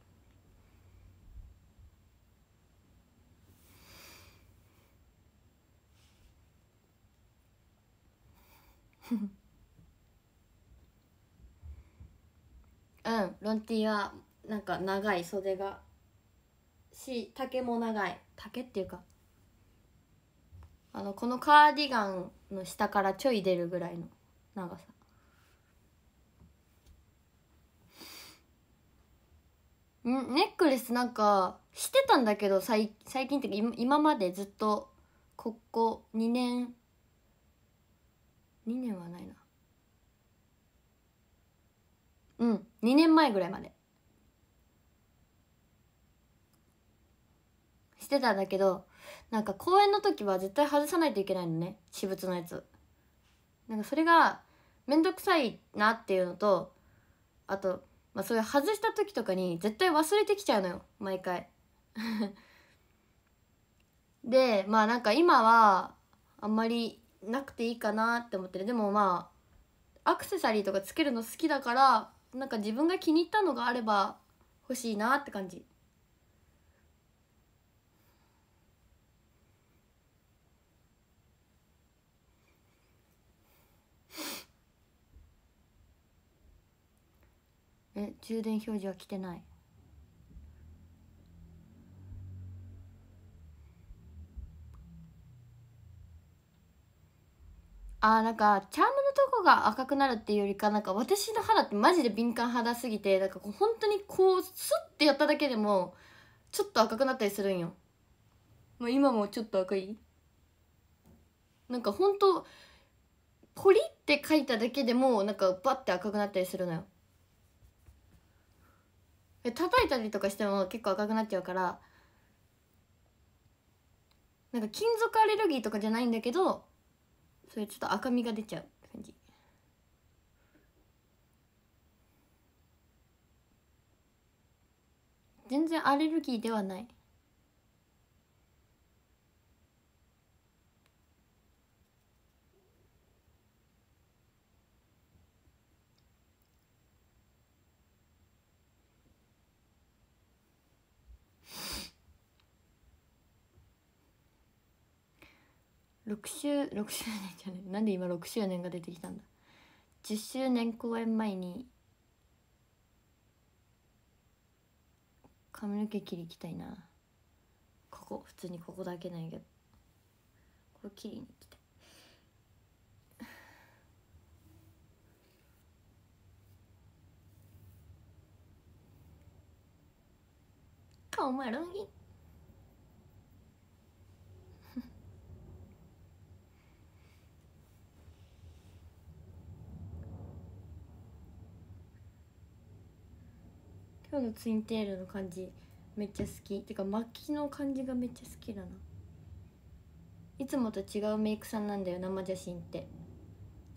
うん、ロンティはなんか長い袖がし丈も長い丈っていうかあのこのカーディガンの下からちょい出るぐらいの長さんネックレスなんかしてたんだけど最最近っていうか今までずっとここ2年2年はないなうん2年前ぐらいまでしてたんだけどなんか公演の時は絶対外さないといけないのね私物のやつなんかそれが面倒くさいなっていうのとあと、まあ、そういう外した時とかに絶対忘れてきちゃうのよ毎回 *laughs* でまあなんか今はあんまりなくていいかなって思ってるでもまあアクセサリーとかつけるの好きだからなんか自分が気に入ったのがあれば欲しいなって感じえ充電表示は来てないあなんかチャームのとこが赤くなるっていうよりかなんか私の肌ってマジで敏感肌すぎてなんかこう本当にこうスッてやっただけでもちょっと赤くなったりするんよもう今もちょっと赤いなんか本当ポリって書いただけでもなんかバッて赤くなったりするのよ叩いたりとかしても結構赤くなっちゃうからなんか金属アレルギーとかじゃないんだけどそういうちょっと赤みが出ちゃう感じ全然アレルギーではない6周6周年じゃいなんで今6周年が出てきたんだ10周年公演前に髪の毛切りいきたいなここ普通にここだけなんやけどこれ切りに来きたい顔丸い今日のツインテールの感じめっちゃ好きてか巻きの感じがめっちゃ好きだないつもと違うメイクさんなんだよ生写真って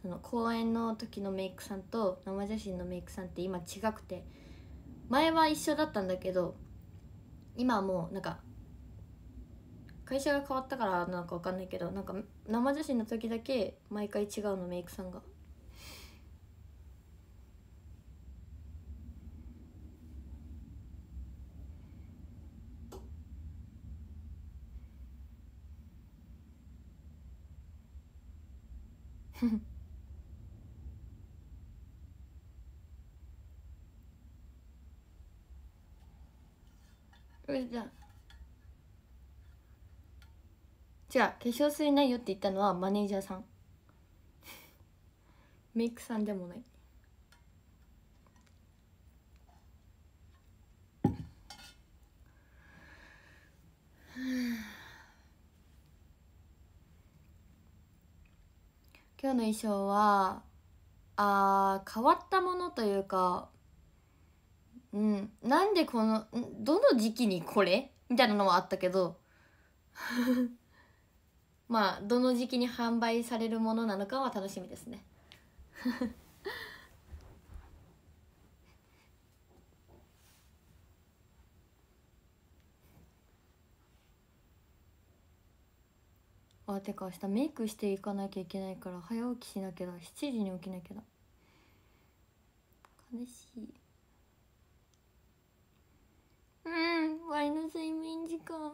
その公演の時のメイクさんと生写真のメイクさんって今違くて前は一緒だったんだけど今はもうなんか会社が変わったからなのか分かんないけどなんか生写真の時だけ毎回違うのメイクさんがういじゃじゃあ化粧水ないよって言ったのはマネージャーさん *laughs* メイクさんでもないはあ *laughs* 今日の衣装はあ変わったものというかうんなんでこのどの時期にこれみたいなのはあったけど *laughs* まあどの時期に販売されるものなのかは楽しみですねあてか明日メイクしていかなきゃいけないから早起きしなきゃだ7時に起きなきゃだ悲しいうんワイの睡眠時間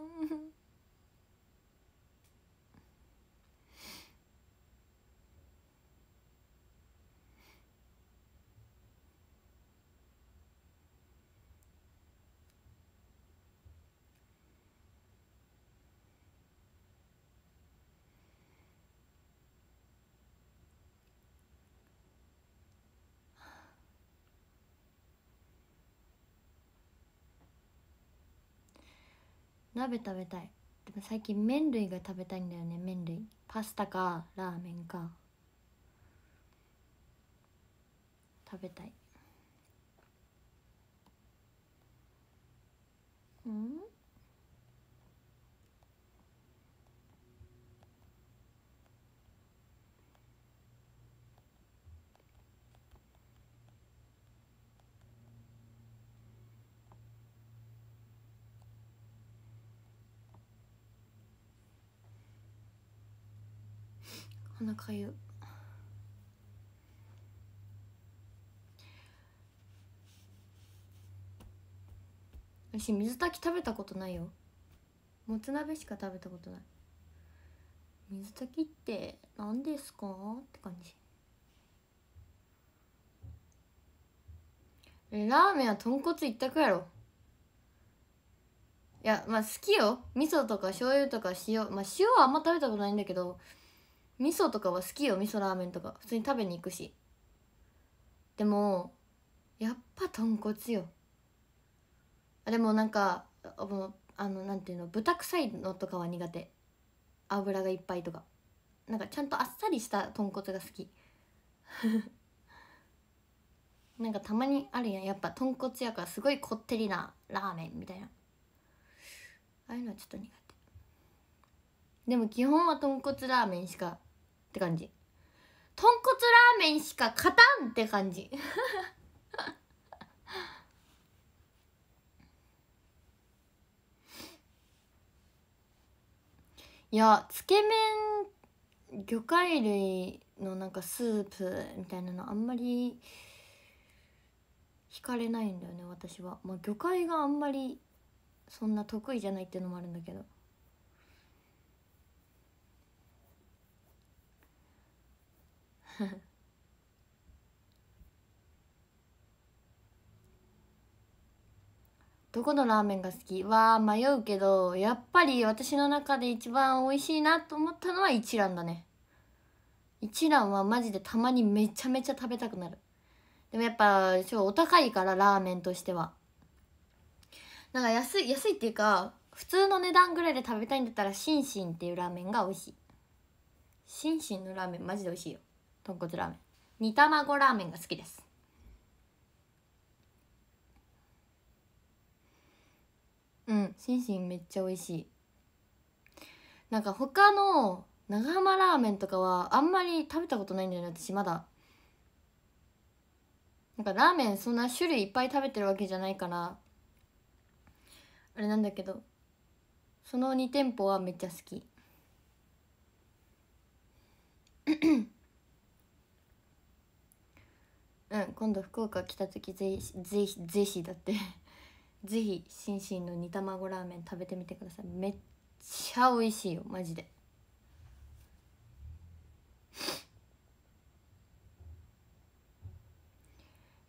鍋食べたいでも最近麺類が食べたいんだよね麺類パスタかラーメンか食べたいうん鼻かゆ私水炊き食べたことないよもつ鍋しか食べたことない水炊きって何ですかって感じラーメンは豚骨一択やろいやまあ好きよ味噌とか醤油とか塩まあ塩はあんま食べたことないんだけど味噌とかは好きよ味噌ラーメンとか普通に食べに行くしでもやっぱ豚骨よでもなんかあのなんていうの豚臭いのとかは苦手油がいっぱいとかなんかちゃんとあっさりした豚骨が好き *laughs* なんかたまにあるやんやっぱ豚骨やからすごいこってりなラーメンみたいなああいうのはちょっと苦手でも基本は豚骨ラーメンしかって感じ豚骨ラーメンしか勝たんって感じ *laughs* いやつけ麺魚介類のなんかスープみたいなのあんまり惹かれないんだよね私はまあ魚介があんまりそんな得意じゃないっていうのもあるんだけど *laughs* どこのラーメンが好きは迷うけどやっぱり私の中で一番美味しいなと思ったのは一蘭だね一蘭はマジでたまにめちゃめちゃ食べたくなるでもやっぱちょお高いからラーメンとしてはなんか安い安いっていうか普通の値段ぐらいで食べたいんだったらシンシンっていうラーメンが美味しいシンシンのラーメンマジで美味しいよ豚骨ラーメン煮卵ラーメンが好きですうんシンシンめっちゃ美味しいなんか他の長浜ラーメンとかはあんまり食べたことないんだよね私まだなんかラーメンそんな種類いっぱい食べてるわけじゃないからあれなんだけどその2店舗はめっちゃ好きうん今度福岡来た時ぜひぜひぜひだって *laughs* ぜひシンシンの煮卵ラーメン食べてみてくださいめっちゃ美味しいよマジで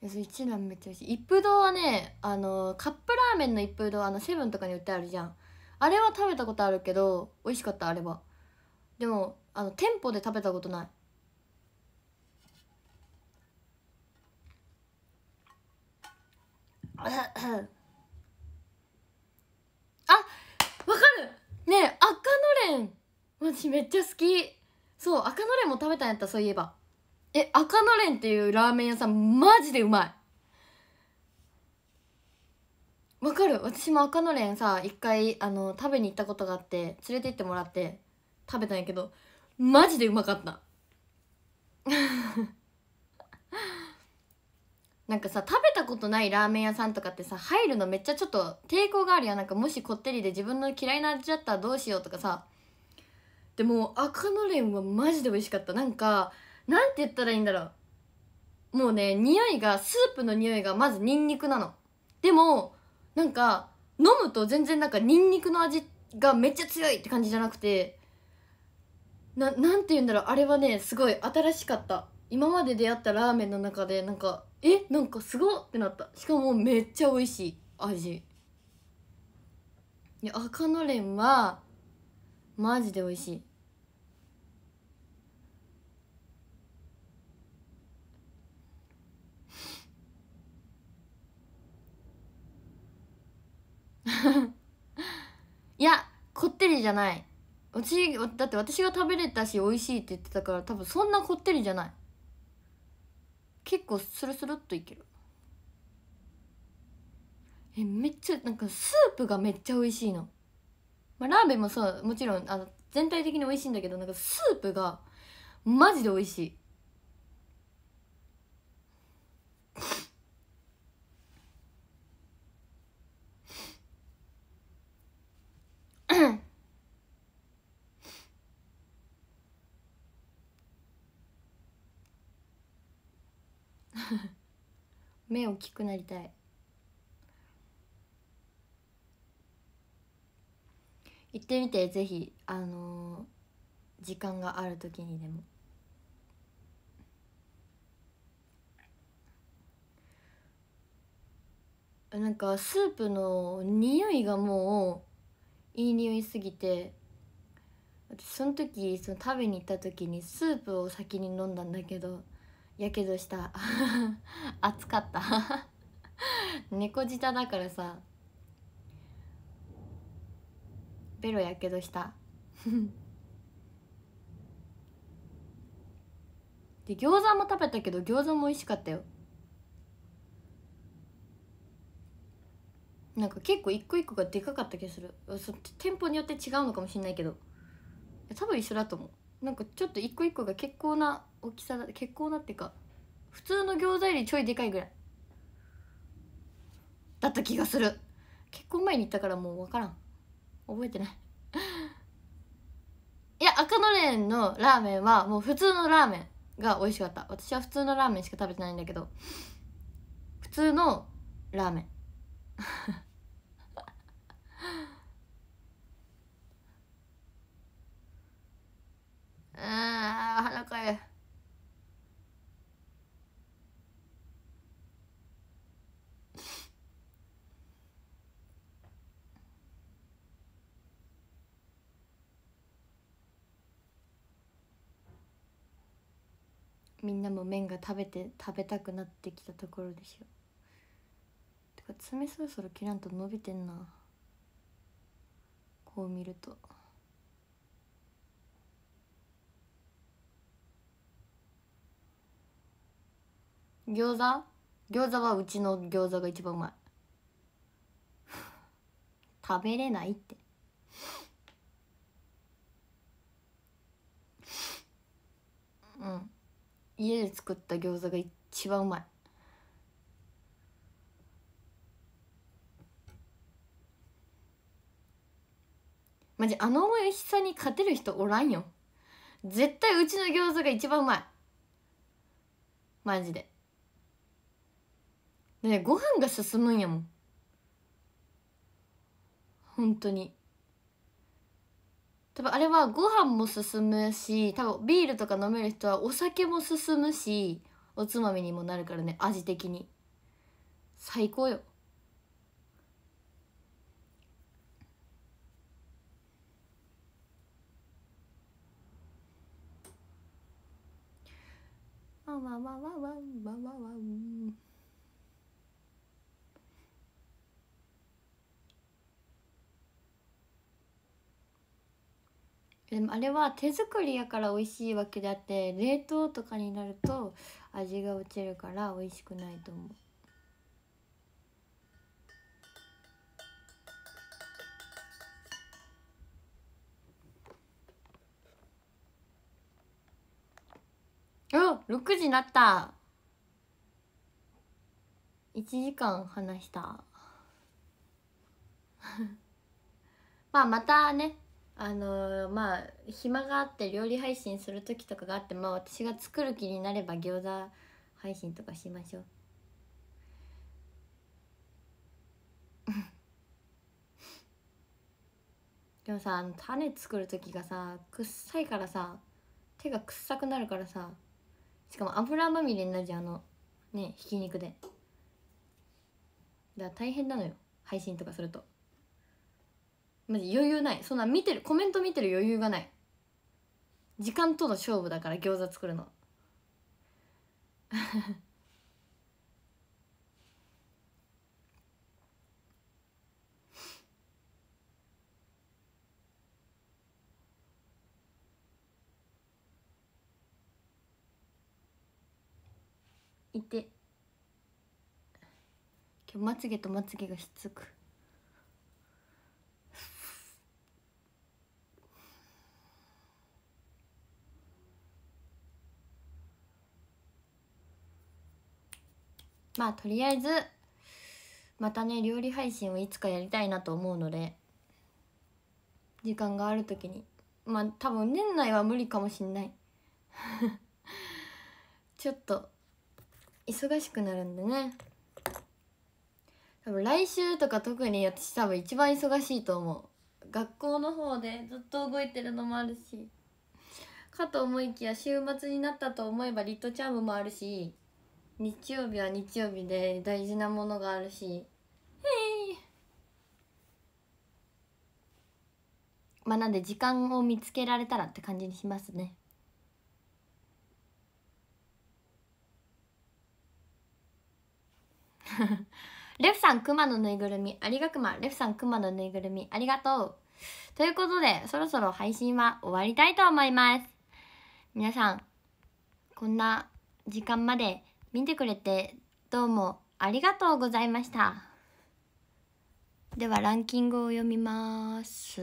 一蘭めっちゃ美味しい一風堂はねあのカップラーメンの一風堂あのセブンとかに売ってあるじゃんあれは食べたことあるけど美味しかったあれはでもあの店舗で食べたことないあわかるねえ赤のれん私めっちゃ好きそう赤のれんも食べたんやったそういえばえ赤のれんっていうラーメン屋さんマジでうまいわかる私も赤のれんさ一回あの食べに行ったことがあって連れて行ってもらって食べたんやけどマジでうまかったなんかさ食べたことないラーメン屋さんとかってさ入るのめっちゃちょっと抵抗があるやんなんかもしこってりで自分の嫌いな味だったらどうしようとかさでも赤のれんはマジで美味しかったなんかなんて言ったらいいんだろうもうね匂いがスープの匂いがまずニンニクなのでもなんか飲むと全然なんかニンニクの味がめっちゃ強いって感じじゃなくてななんて言うんだろうあれはねすごい新しかった今まで出会ったラーメンの中でなんかえなんかすごってなったしかもめっちゃ美味しい味いや赤のれんはマジで美味しい *laughs* いやこってりじゃない私だって私が食べれたし美味しいって言ってたから多分そんなこってりじゃない結構スルスルっといけるえめっちゃなんかスープがめっちゃ美味しいの、まあ、ラーメンもそうもちろんあの全体的に美味しいんだけどなんかスープがマジで美味しい目大きくなりたい行ってみてぜひあのー、時間がある時にでもなんかスープの匂いがもういい匂いすぎて私その時その食べに行った時にスープを先に飲んだんだけどやけどした暑 *laughs* かった *laughs* 猫舌だからさベロやけどした *laughs* で餃子も食べたけど餃子も美味しかったよなんか結構一個一個がでかかった気がする店舗によって違うのかもしれないけど多分一緒だと思うなんかちょっと一個一個が結構な大きさだ結構なっていうか普通の餃子よりちょいでかいぐらいだった気がする結婚前に行ったからもう分からん覚えてないいや赤のれんのラーメンはもう普通のラーメンが美味しかった私は普通のラーメンしか食べてないんだけど普通のラーメンあ腹かゆみんなも麺が食べて食べたくなってきたところでしょてか爪そろそろ切らんと伸びてんなこう見ると。餃子餃子はうちの餃子が一番うまい *laughs* 食べれないってうん家で作った餃子が一番うまいマジあの美味しさに勝てる人おらんよ絶対うちの餃子が一番うまいマジでねご飯が進むんやもん本当に多分あれはご飯も進むし多分ビールとか飲める人はお酒も進むしおつまみにもなるからね味的に最高よわわわわわわわわでもあれは手作りやから美味しいわけであって冷凍とかになると味が落ちるから美味しくないと思う。あ6時なった1時間話した *laughs* まあまたねあのまあ暇があって料理配信する時とかがあってまあ私が作る気になれば餃子配信とかしましょう *laughs* でもさあの種作る時がさくっさいからさ手がくっさくなるからさしかも油まみれになるじゃんあのねひき肉でだから大変なのよ配信とかするとマジ余裕ないそんな見てるコメント見てる余裕がない時間との勝負だから餃子作るの *laughs* いて今日まつげとまつげがしつく。まあとりあえずまたね料理配信をいつかやりたいなと思うので時間がある時にまあ多分年内は無理かもしんない *laughs* ちょっと忙しくなるんでね多分来週とか特に私多分一番忙しいと思う学校の方でずっと動いてるのもあるしかと思いきや週末になったと思えばリットチャームもあるし日曜日は日曜日で大事なものがあるしまあなんで時間を見つけられたらって感じにしますね *laughs* レフさん、熊のぬいぐるみ、ありがくま。レフさん、熊のぬいぐるみ、ありがとう。ということで、そろそろ配信は終わりたいと思います。皆さん、こんな時間まで見てくれてどうもありがとうございましたではランキングを読みます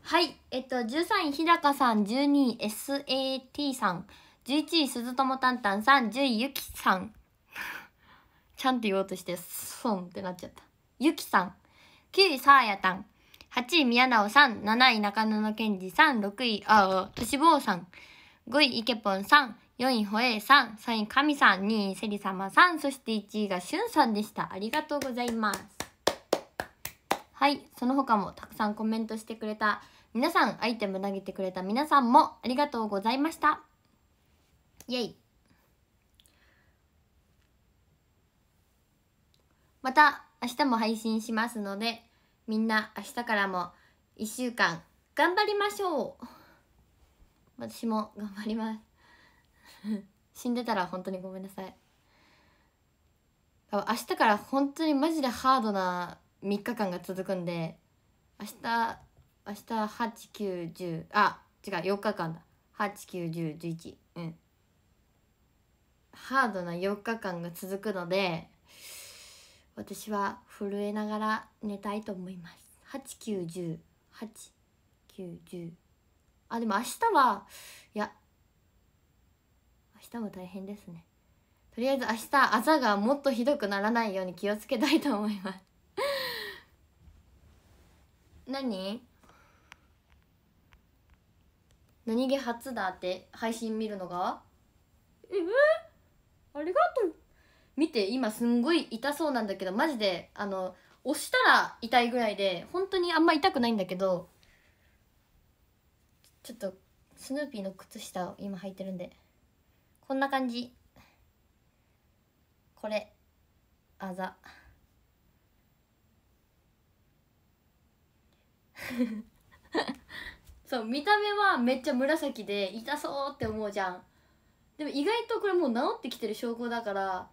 はいえっと13位日高さん12位 SAT さん11位鈴友たんたんさん10位ゆきさんちゃんと言おうとしてソンってなっちゃったゆきさん9位さあやたん8位宮直さん7位中野の健二さん6位ああとしぼうさん5位いけぽんさん4位ホエイさん、3位神さん、2位セリ様さん、そして1位がシュンさんでした。ありがとうございます。はい、その他もたくさんコメントしてくれた皆さん、アイテム投げてくれた皆さんもありがとうございました。イェイ。また明日も配信しますので、みんな明日からも1週間頑張りましょう私も頑張ります死んでたら本当にごめんなさい明日から本当にマジでハードな3日間が続くんで明日明日8910あ違う4日間だ8 9 1 0 1 1うんハードな4日間が続くので私は震えながら寝たいと思います8910891 0あでも明日はいや日も大変ですねとりあえず明日あざがもっとひどくならないように気をつけたいと思います *laughs* 何何気初だって配信見るのがえー、ありがとう見て今すんごい痛そうなんだけどマジであの押したら痛いぐらいで本当にあんま痛くないんだけどちょっとスヌーピーの靴下を今履いてるんで。こんな感じこれあざ *laughs* そう見た目はめっちゃ紫で痛そうって思うじゃんでも意外とこれもう治ってきてる証拠だから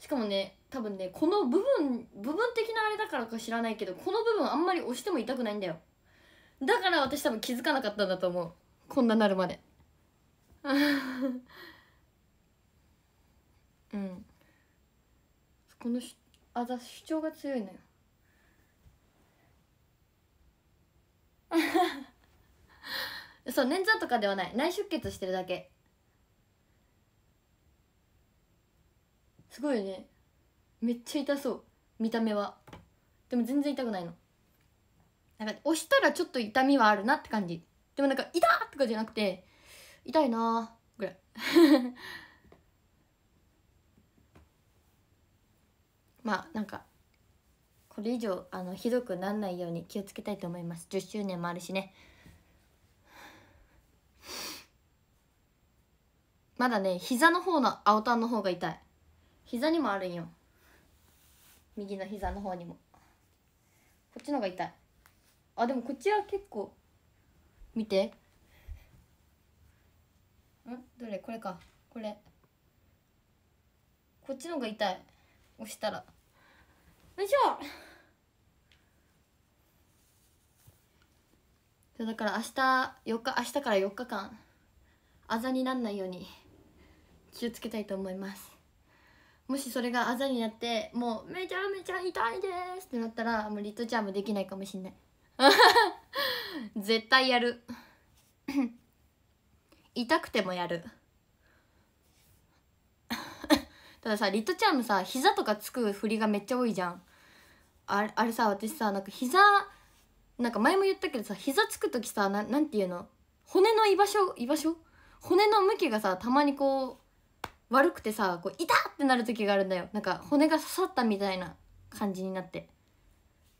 しかもね多分ねこの部分部分的なあれだからか知らないけどこの部分あんまり押しても痛くないんだよだから私多分気づかなかったんだと思うこんななるまで *laughs* うんこのしあざ主張が強いのよ *laughs* そう捻挫とかではない内出血してるだけすごいねめっちゃ痛そう見た目はでも全然痛くないのなんか押したらちょっと痛みはあるなって感じでもなんか「痛っ!」とかじゃなくて痛いなぐらい *laughs* まあなんかこれ以上あのひどくならないように気をつけたいと思います10周年もあるしねまだね膝の方の青タンの方が痛い膝にもあるんよ右の膝の方にもこっちの方が痛いあでもこっちは結構見てんどれこれかこれこっちの方が痛い押したらよいしょそうだから明日4日明日から4日間あざになんないように気をつけたいと思いますもしそれがあざになってもうめちゃめちゃ痛いですってなったらもうリトちゃんもできないかもしんない *laughs* 絶対やる痛くてもやるたださリトちゃんのさ膝とかつく振りがめっちゃ多いじゃんあれあれさ私さなんか膝なんか前も言ったけどさ膝つく時さななんていうの骨の居場所居場所骨の向きがさたまにこう悪くてさこう痛ってなる時があるんだよなんか骨が刺さったみたいな感じになって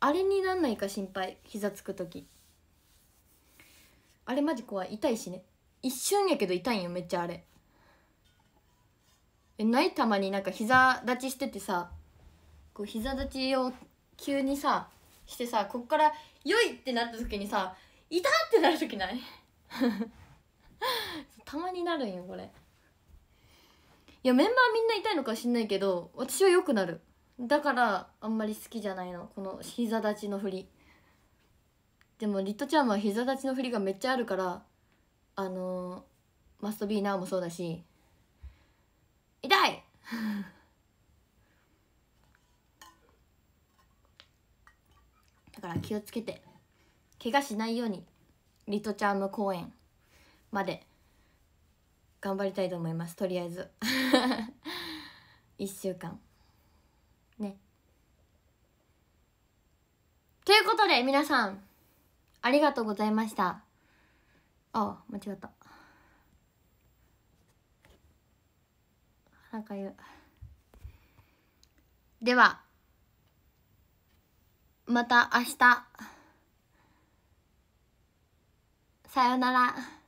あれになんないか心配膝つく時あれマジ怖い痛いしね一瞬やけど痛いんよめっちゃあれえないたまになんか膝立ちしててさこう膝立ちを急にさしてさこっから「よい!」ってなった時にさ「痛っ!」ってなる時ない *laughs* たまになるんよこれいやメンバーみんな痛いのか知んないけど私はよくなるだからあんまり好きじゃないのこの膝立ちの振りでもリットちゃんは膝立ちの振りがめっちゃあるからあのー、マストビーナーもそうだし痛いだから気をつけて怪我しないようにリトチャーム公演まで頑張りたいと思いますとりあえず1 *laughs* 週間ねということで皆さんありがとうございましたあ間違ったんかうではまた明日さよなら。